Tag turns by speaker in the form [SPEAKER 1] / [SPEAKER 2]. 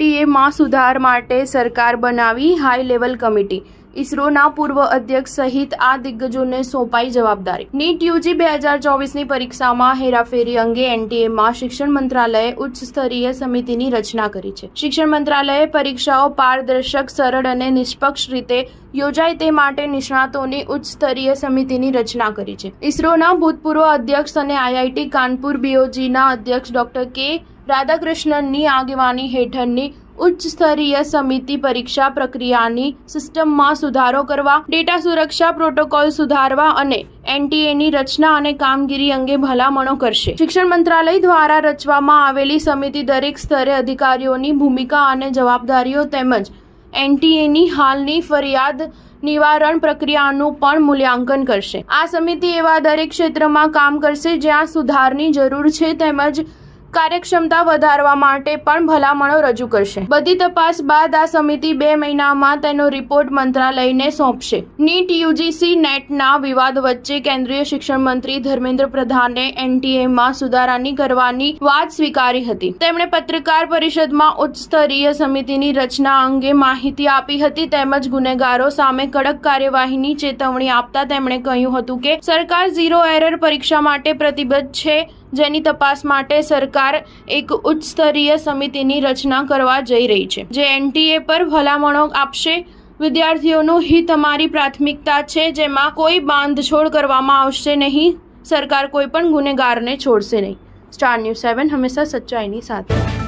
[SPEAKER 1] કમિટીએ માં સુધાર માટે સરકાર બનાવી હાઈ લેવલ કમિટી ઇસરોના પૂર્વ અધ્યક્ષ સહિત આ દિગ્ગજોને સોંપાઈ જવાબદારી નીટ યુજી બે હજાર ચોવીસની પરીક્ષામાં હેરાફેરી અંગે એનટીએમાં શિક્ષણ મંત્રાલયે ઉચ્ચ સ્તરીય સમિતિની રચના કરી છે શિક્ષણ મંત્રાલયે પરીક્ષાઓ પારદર્શક સરળ અને નિષ્પક્ષ રીતે યોજાય તે માટે નિષ્ણાતોની ઉચ્ચ સ્તરીય સમિતિની રચના કરી છે ઇસરોના ભૂતપૂર્વ અધ્યક્ષ અને આઈઆઈટી કાનપુર બીઓજીના અધ્યક્ષ ડોક્ટર કે રાધાકૃષ્ણનની આગેવાની હેઠળની ઉચ્ચ સ્તરીય સમિતિ પરીક્ષા પ્રક્રિયાની સિસ્ટમમાં સુધારો કરવા ડેટા સુરક્ષા પ્રોટોકોલ સુધારવા અને એનટીએની રચના અને કામગીરી અંગે ભલામણો કરશે શિક્ષણ મંત્રાલય દ્વારા રચવામાં આવેલી સમિતિ દરેક સ્તરે અધિકારીઓની ભૂમિકા અને જવાબદારીઓ તેમજ એનટીએની હાલની ફરિયાદ નિવારણ પ્રક્રિયાનું પણ મૂલ્યાંકન કરશે આ સમિતિ એવા દરેક ક્ષેત્રમાં કામ કરશે જ્યાં સુધારની જરૂર છે તેમજ કાર્યક્ષમતા વધારવા માટે પણ ભલામણો રજૂ કરશે બધી તપાસ બાદ આ સમિતિ બે મહિનામાં તેનો રિપોર્ટ મંત્રાલયને સોંપશે નીટ યુજીસી નેટના વિવાદ વચ્ચે કેન્દ્રીય શિક્ષણ મંત્રી ધર્મેન્દ્ર પ્રધાને એનટીએમાં સુધારાની કરવાની વાત સ્વીકારી હતી તેમણે પત્રકાર પરિષદમાં ઉચ્ચ સ્તરીય સમિતિની રચના અંગે માહિતી આપી હતી તેમજ ગુનેગારો સામે કડક કાર્યવાહીની ચેતવણી આપતા તેમણે કહ્યું હતું કે સરકાર ઝીરો એરર પરીક્ષા માટે પ્રતિબદ્ધ છે જેની તપાસ માટે સરકાર એક ઉચ્ચ સ્તરીય સમિતિની રચના કરવા જઈ રહી છે જે એનટીએ પર ભલામણો આપશે વિદ્યાર્થીઓનું હિત અમારી પ્રાથમિકતા છે જેમાં કોઈ બાંધછોડ કરવામાં આવશે નહીં સરકાર કોઈ પણ ગુનેગારને છોડશે નહીં સ્ટાર ન્યૂઝ સેવન હંમેશા સચ્ચાઈની સાથે